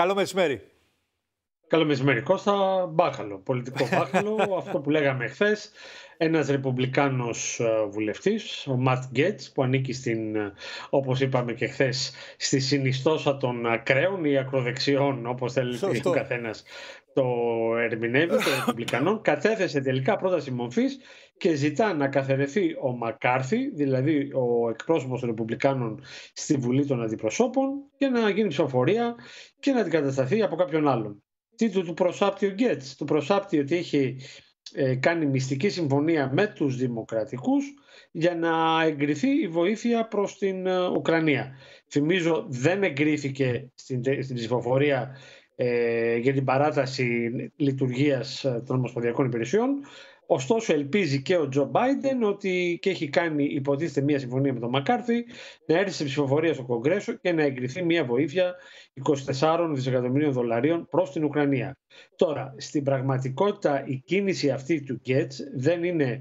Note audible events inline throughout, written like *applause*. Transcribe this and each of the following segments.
Καλό μεσημέρι. Καλό μεσημέρι Κώστα, μπάχαλο, πολιτικό μπάχαλο, *laughs* αυτό που λέγαμε χθες. Ένας ρεπουμπλικάνος ε, βουλευτής, ο Ματ Γκέτς, που ανήκει στην, ε, όπως είπαμε και χθες, στη συνιστόσα των ακραίων ε, ή ακροδεξιών, όπως θέλει ο καθένας το ερμηνεύει των Ρεπουμπλικανών, *laughs* κατέθεσε τελικά πρόταση μορφής και ζητά να καθαιρεθεί ο Μακάρθη, δηλαδή ο εκπρόσωπος των Ρεπουμπλικάνων στη Βουλή των Αντιπροσώπων, και να γίνει ψηφοφορία και να αντικατασταθεί από κάποιον άλλον τι του, προσάπτιο Γκέτ. Του προσάπτει ότι έχει ε, κάνει μυστική συμφωνία με τους δημοκρατικούς για να εγκριθεί η βοήθεια προς την ε, Ουκρανία. Θυμίζω δεν εγκρίθηκε στην, στην ψηφοφορία ε, για την παράταση λειτουργίας ε, των ομοσπονδιακών υπηρεσιών. Ωστόσο ελπίζει και ο Τζο Μπάιντεν ότι και έχει κάνει υποτίθεται μια συμφωνία με τον Μακάρθη να έρθει σε ψηφοφορία στο Κογκρέσο και να εγκριθεί μια βοήθεια 24 δισεκατομμυρίων δολαρίων προς την Ουκρανία. Τώρα, στην πραγματικότητα η κίνηση αυτή του Γκέτς δεν είναι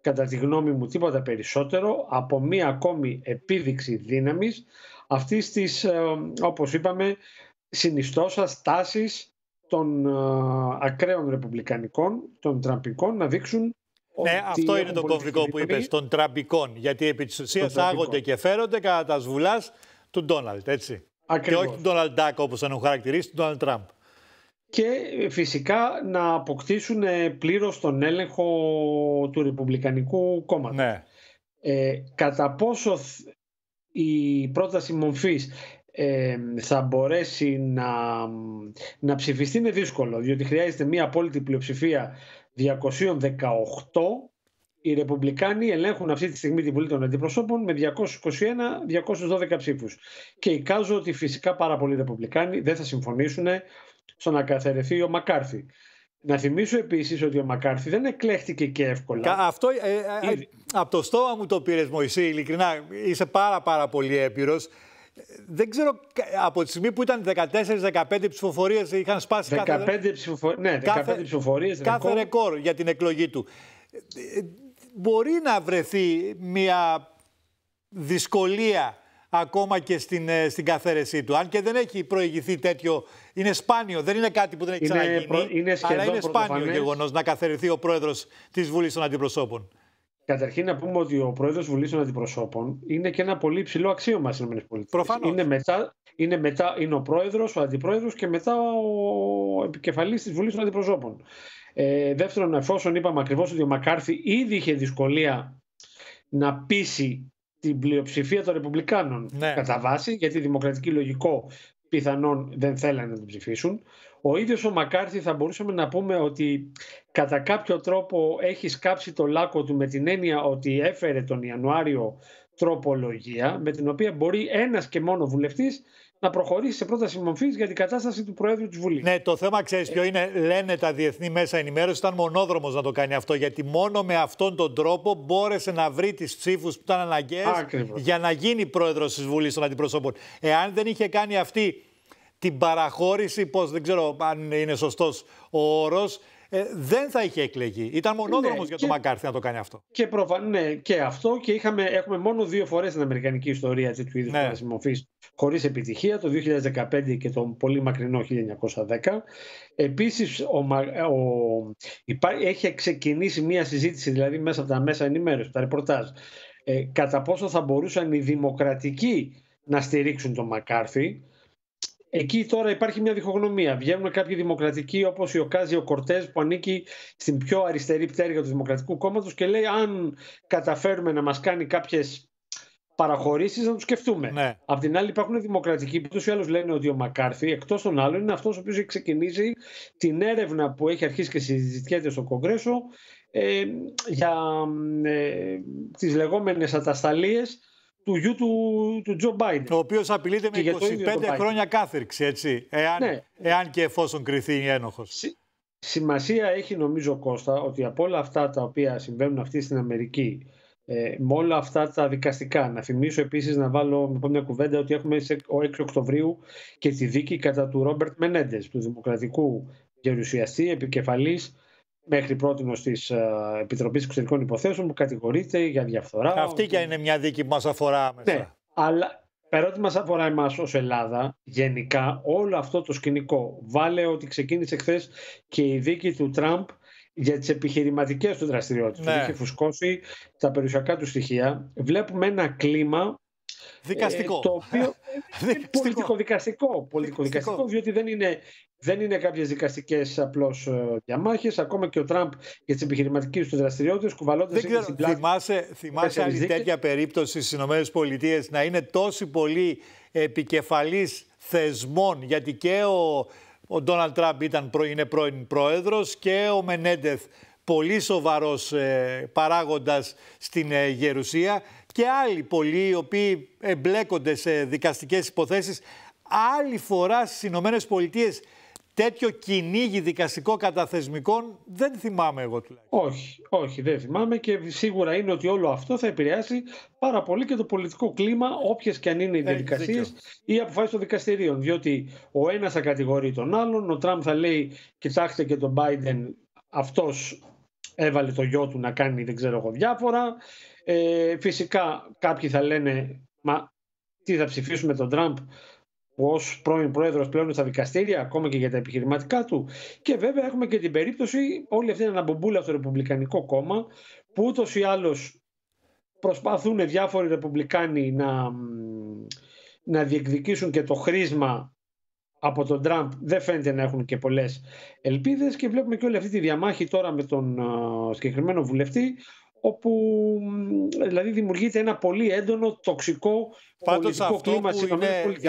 κατά τη γνώμη μου τίποτα περισσότερο από μία ακόμη επίδειξη δύναμης αυτή της, ε, όπως είπαμε, συνιστώσας τάσεις των ε, ακραίων ρεπουμπλικανικών, των τραμπικών, να δείξουν ναι, αυτό είναι το κομβικό που είπες, των τραμπικών. Γιατί επί της ουσίας άγονται και φέρονται κατά τα σβουλάς του Ντόναλτ, έτσι. Ακριβώς. Και όχι του Ντόναλτ Ντάκ, όπως τον έχουν του Ντόναλτ Τραμπ. Και φυσικά να αποκτήσουν πλήρως τον έλεγχο του Ρεπουμπλικανικού Κόμματος. Ναι. Ε, κατά πόσο η πρόταση μορφής θα μπορέσει να, να ψηφιστεί είναι δύσκολο διότι χρειάζεται μια απόλυτη πλειοψηφία 218 οι Ρεπουμπλικάνοι ελέγχουν αυτή τη στιγμή την Βουλή των Αντιπροσώπων με 221-212 ψήφους. Και εικάζω ότι φυσικά πάρα πολλοί Ρεπουμπλικάνοι δεν θα συμφωνήσουν στο να καθαριστεί ο Μακάρθη. Να θυμίσω επίσης ότι ο Μακάρθη δεν εκλέχτηκε και εύκολα. Αυτό ε, ε, ε από το στόμα μου το πήρες, Μωυσή, ειλικρινά. Είσαι πάρα, πάρα πολύ έπειρος. Δεν ξέρω από τη στιγμή που ήταν 14-15 ψηφοφορίε, είχαν σπάσει 15 ψηφοφορίες, ειχαν σπασει 15 καθε ναι, 15 κάθε... ψηφοφορίες. Κάθε ρεκόρ. για την εκλογή του. Μπορεί να βρεθεί μια δυσκολία ακόμα και στην, ε, στην καθαίρεσή του. Αν και δεν έχει προηγηθεί τέτοιο. Είναι σπάνιο, δεν είναι κάτι που δεν έχει ξαναγίνει. είναι αλλά είναι σπάνιο γεγονός να καθαιρεθεί ο πρόεδρος της Βουλής των Αντιπροσώπων. Καταρχήν να πούμε ότι ο πρόεδρος Βουλής των Αντιπροσώπων είναι και ένα πολύ υψηλό αξίωμα στις ΗΠΑ. Προφανώς. Είναι, είναι, είναι ο πρόεδρος, ο αντιπρόεδρος και μετά ο επικεφαλής της Βουλής των Αντιπροσώπων. Ε, δεύτερον, εφόσον είπαμε ακριβώς ότι ο Μακάρθη ήδη είχε δυσκολία να πείσει την πλειοψηφία των Ρεπουμπλικάνων ναι. κατά βάση, γιατί δημοκρατική λογικό πιθανόν δεν θέλανε να την ψηφίσουν. Ο ίδιος ο Μακάρθη θα μπορούσαμε να πούμε ότι κατά κάποιο τρόπο έχει σκάψει το λάκκο του με την έννοια ότι έφερε τον Ιανουάριο τροπολογία με την οποία μπορεί ένας και μόνο βουλευτής να προχωρήσει σε πρόταση μορφής για την κατάσταση του Προέδρου της Βουλής. Ναι, το θέμα ξέρεις ποιο ε. είναι. Λένε τα διεθνή μέσα ενημέρωσης, ήταν μονόδρομος να το κάνει αυτό. Γιατί μόνο με αυτόν τον τρόπο μπόρεσε να βρει τις ψήφους που ήταν αναγκαίες για να γίνει πρόεδρος της Βουλής των Αντιπροσώπων. Εάν δεν είχε κάνει αυτή την παραχώρηση, πώς δεν ξέρω αν είναι σωστός ο όρος, ε, δεν θα είχε εκλεγεί. Ήταν μονόδρομος ναι, για τον Μακάρθι να το κάνει αυτό. Και ναι, και αυτό και είχαμε, έχουμε μόνο δύο φορές στην αμερικανική ιστορία έτσι, του ίδιου ναι. χωρί χωρίς επιτυχία, το 2015 και τον πολύ μακρινό 1910. Επίσης ο, έχει ξεκινήσει μια συζήτηση δηλαδή μέσα από τα μέσα ενημέρωσης, τα ρεπορτάζ, ε, κατά πόσο θα μπορούσαν οι δημοκρατικοί να στηρίξουν τον Μακάρθι Εκεί τώρα υπάρχει μια διχογνωμία. Βγαίνουν κάποιοι δημοκρατικοί, όπως η ο Κορτές, που ανήκει στην πιο αριστερή πτέρυγα του Δημοκρατικού Κόμματος και λέει: Αν καταφέρουμε να μας κάνει κάποιες παραχωρήσεις, να το σκεφτούμε. Ναι. Απ' την άλλη, υπάρχουν δημοκρατικοί που ούτως ή λένε ότι ο Μακάρθι, εκτός των άλλων, είναι αυτός ο οποίος έχει ξεκινήσει την έρευνα που έχει αρχίσει και συζητιέται στο Κογκρέσο ε, για ε, τις λεγόμενες ατασταλίες του γιου του, του Τζο Μπάιντ. Ο οποίος απειλείται με 25 χρόνια κάθερξη, έτσι. Εάν, ναι. εάν και εφόσον κριθεί ένοχο. Σημασία έχει νομίζω Κώστα ότι από όλα αυτά τα οποία συμβαίνουν αυτή στην Αμερική ε, με όλα αυτά τα δικαστικά. Να θυμίσω επίσης να βάλω μια κουβέντα ότι έχουμε σε 6 Οκτωβρίου και τη δίκη κατά του Ρόμπερτ Μενέντες, του Δημοκρατικού Γερουσιαστή, Επικεφαλής μέχρι πρώτη της ε, επιτροπής Εξωτερικών Υποθέσεων που κατηγορείται για διαφθορά. Αυτή και είναι μια δίκη που μας αφορά μέσα. Ναι, αλλά ό,τι μας αφορά εμάς ως Ελλάδα, γενικά όλο αυτό το σκηνικό, βάλε ότι ξεκίνησε χθες και η δίκη του Τραμπ για τις επιχειρηματικές του δραστηριότητες. Ναι. Είχε φουσκώσει τα περιουσιακά του στοιχεία. Βλέπουμε ένα κλίμα Δικαστικό. Ε, πολιτικοδικαστικό, *laughs* πολιτικοδικαστικό διότι δεν είναι, δεν είναι κάποιες δικαστικές απλώς ε, διαμάχες. Ακόμα και ο Τραμπ για τις επιχειρηματικές του δραστηριότητες κουβαλώντας... Δεν ξέρω, θυμάσαι, θυμάσαι άλλη τέτοια περίπτωση στις ΗΠΑ να είναι τόσο πολύ επικεφαλής θεσμών, γιατί και ο, ο Ντόναλτ Τραμπ ήταν, είναι πρώην πρόεδρος και ο Μενέντεθ πολύ σοβαρός ε, παράγοντας στην ε, Γερουσία και άλλοι πολλοί οι οποίοι εμπλέκονται σε δικαστικές υποθέσεις. Άλλη φορά στις Ηνωμένες Πολιτείες τέτοιο κυνήγι δικαστικό καταθεσμικών δεν θυμάμαι εγώ τουλάχιστον. Όχι, όχι δεν θυμάμαι και σίγουρα είναι ότι όλο αυτό θα επηρεάσει πάρα πολύ και το πολιτικό κλίμα όποιες και αν είναι οι ε, διαδικασίες ή αποφάσεις των δικαστηρίων διότι ο ένας θα κατηγορεί τον άλλον, ο Τραμπ θα λέει κοιτάξτε και τον Biden αυτός έβαλε το γιο του να κάνει δεν ξέρω εγώ διάφορα. Ε, φυσικά κάποιοι θα λένε μα τι θα ψηφίσουμε τον Τραμπ ως πρώην πρόεδρος πλέον στα δικαστήρια ακόμα και για τα επιχειρηματικά του και βέβαια έχουμε και την περίπτωση όλη αυτή είναι αναμπομπούλα στο Ρεπουμπλικανικό κόμμα που ούτως ή άλλως προσπαθούν διάφοροι Ρεπουμπλικάνοι να, να διεκδικήσουν και το χρήσμα από τον Τραμπ δεν φαίνεται να έχουν και πολλές ελπίδες. Και βλέπουμε και όλη αυτή τη διαμάχη τώρα με τον συγκεκριμένο βουλευτή, όπου δηλαδή δημιουργείται ένα πολύ έντονο τοξικό πολιτικό αυτό κλίμα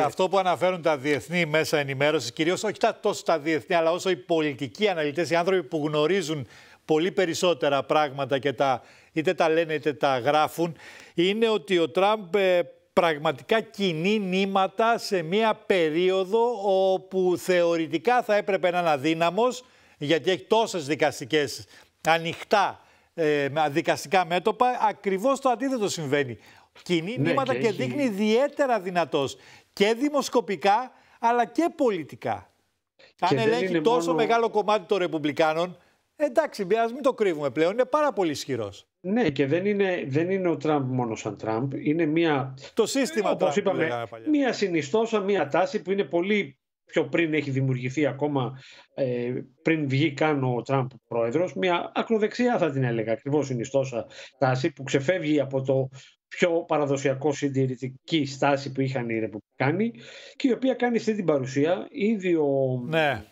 Αυτό που αναφέρουν τα διεθνή μέσα ενημέρωσης, κυρίως όχι τα, τόσο τα διεθνή, αλλά όσο οι πολιτικοί αναλυτές, οι άνθρωποι που γνωρίζουν πολύ περισσότερα πράγματα και τα είτε τα λένε είτε τα γράφουν, είναι ότι ο Τραμπ ε, πραγματικά κοινή νήματα σε μία περίοδο όπου θεωρητικά θα έπρεπε να είναι αδύναμος, γιατί έχει τόσες δικαστικές ανοιχτά ε, δικαστικά μέτωπα, ακριβώς το αντίθετο συμβαίνει. Κοινή ναι, νήματα και, δείχνει ιδιαίτερα δυνατός και δημοσκοπικά αλλά και πολιτικά. Και Αν ελέγχει τόσο μεγάλο κομμάτι των Ρεπουμπλικάνων, εντάξει, ας μην το κρύβουμε πλέον, είναι πάρα πολύ ισχυρός. Ναι, και δεν είναι, δεν είναι ο Τραμπ μόνος σαν Τραμπ. Είναι μια. Το σύστημα Όπως είπαμε, μια συνιστόσα, μια τάση που είναι πολύ πιο πριν έχει δημιουργηθεί ακόμα ε, πριν βγει καν ο Τραμπ πρόεδρος, μια ακροδεξιά θα την έλεγα ακριβώς συνιστόσα τάση που ξεφεύγει από το πιο παραδοσιακό συντηρητική στάση που είχαν οι Ρεπουμπλικάνοι και η οποία κάνει αυτή την παρουσία ήδη ο... Ναι.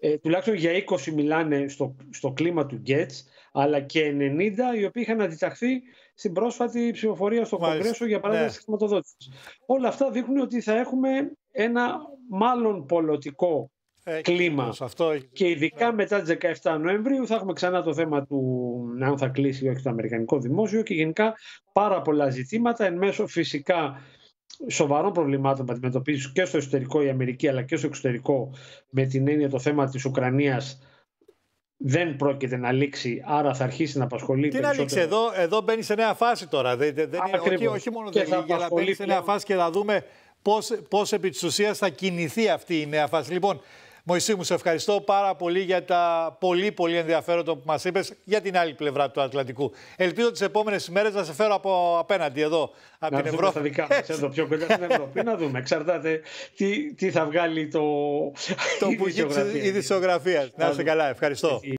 Ε, τουλάχιστον για 20 μιλάνε στο, στο κλίμα του Γκέτς αλλά και 90 οι οποίοι είχαν αντιταχθεί στην πρόσφατη ψηφοφορία στο Μάλιστα. Κογκρέσο για παράδειγμα ναι. χρηματοδότησης. Όλα αυτά δείχνουν ότι θα έχουμε ένα μάλλον πολιτικό ε, κλίμα. Και ειδικά ναι. μετά τις 17 Νοεμβρίου θα έχουμε ξανά το θέμα του αν θα κλείσει ή όχι το Αμερικανικό Δημόσιο και γενικά πάρα πολλά ζητήματα εν μέσω φυσικά σοβαρών προβλημάτων που αντιμετωπίζει και στο εσωτερικό η Αμερική αλλά και στο εξωτερικό με την έννοια το θέμα της Ουκρανίας δεν πρόκειται να λήξει, άρα θα αρχίσει να απασχολεί. Τι να λήξει, εδώ, εδώ μπαίνει σε νέα φάση τώρα. Δεν, δεν είναι, όχι, όχι μόνο δεν αλλά μπαίνει σε νέα φάση και θα δούμε πώς, πώς επί της ουσίας θα κινηθεί αυτή η νέα φάση. Λοιπόν, Μωυσή μου, σε ευχαριστώ πάρα πολύ για τα πολύ πολύ ενδιαφέροντα που μας είπες για την άλλη πλευρά του Ατλαντικού. Ελπίζω τις επόμενες ημέρες να σε φέρω από απέναντι εδώ, από να την Ευρώπη. Να δικά μας, εδώ πιο κοντά στην Ευρώπη. *laughs* να δούμε, εξαρτάται τι, τι θα βγάλει το... το η, η, δισογραφία. Να είστε καλά, ευχαριστώ.